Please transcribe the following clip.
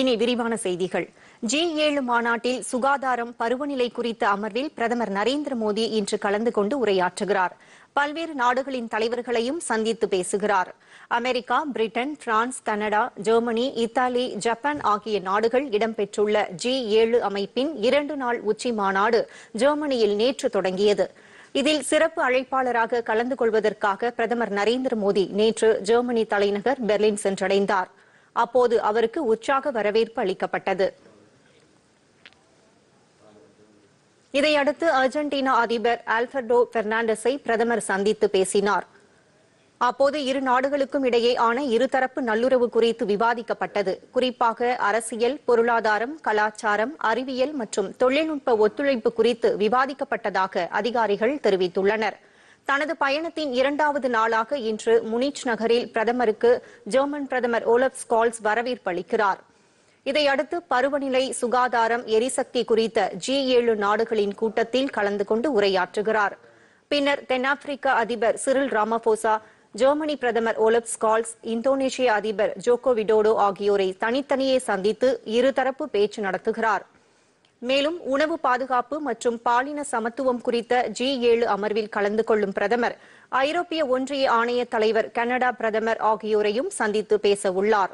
இனி விரிவான செய்திகள் ஜி ஏழு மாநாட்டில் சுகாதாரம் பருவநிலை குறித்த அமர்வில் பிரதமர் நரேந்திர மோடி இன்று கலந்து கொண்டு உரையாற்றுகிறார் பல்வேறு நாடுகளின் தலைவர்களையும் சந்தித்து பேசுகிறார் America Britain France Canada Germany Italy Japan ஆகிய நாடுகள் இடம்பெற்றுள்ள ஜி ஏழு அமைப்பின் இரண்டு நாள் உச்சி மாநாடு ஜெர்மனியில் நேற்று தொடங்கியது இதில் சிறப்பு அழைப்பாளராக கலந்து கொள்வதற்காக பிரதமர் நரேந்திர மோடி நேற்று ஜெர்மனி தலைநகர் பெர்லின் சென்றடைந்தாா் அப்போது அவருக்கு உற்சாக வரவேற்பு அளிக்கப்பட்டது இதையடுத்து அர்ஜென்டினா அதிபர் ஆல்பர்டோ பெர்னாண்டஸை பிரதமர் சந்தித்து பேசினார் அப்போது இரு நாடுகளுக்கும் இடையேயான இருதரப்பு நல்லுறவு குறித்து விவாதிக்கப்பட்டது குறிப்பாக அரசியல் பொருளாதாரம் கலாச்சாரம் அறிவியல் மற்றும் தொழில்நுட்ப ஒத்துழைப்பு குறித்து விவாதிக்கப்பட்டதாக அதிகாரிகள் தெரிவித்துள்ளனா் தனது பயணத்தின் இரண்டாவது நாளாக இன்று முனிச் நகரில் பிரதமருக்கு ஜெர்மன் பிரதமர் ஓலப் ஸ்கால்ஸ் வரவேற்பு அளிக்கிறார் இதையடுத்து பருவநிலை சுகாதாரம் எரிசக்தி குறித்த ஜி ஏழு நாடுகளின் கூட்டத்தில் கலந்து கொண்டு உரையாற்றுகிறார் பின்னர் தென்னாப்பிரிக்க அதிபர் சிறில் ராமபோசா ஜெர்மனி பிரதமர் ஓலப் ஸ்கால்ஸ் இந்தோனேஷிய அதிபர் ஜோகோ விடோடோ ஆகியோரை தனித்தனியே சந்தித்து இருதரப்பு பேச்சு நடத்துகிறார் மேலும் உணவு பாதுகாப்பு மற்றும் பாலின சமத்துவம் குறித்த ஜி ஏழு அமர்வில் கலந்து கொள்ளும் பிரதமர் ஐரோப்பிய ஒன்றிய ஆணைய தலைவர் கனடா பிரதமர் ஆகியோரையும் சந்தித்து பேசவுள்ளாா்